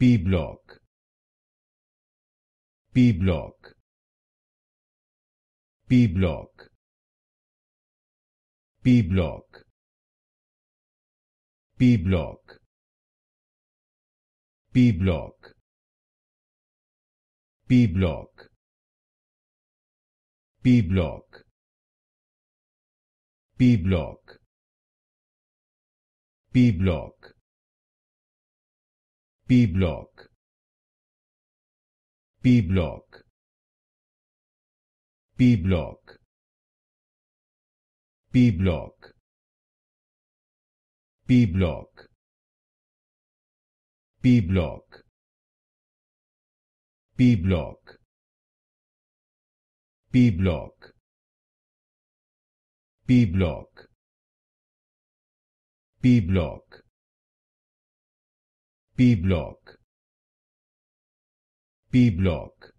P block P block P block P block P block P block P block P block P block P block P block P block P block P block P block P block P block P block P block P block P block P block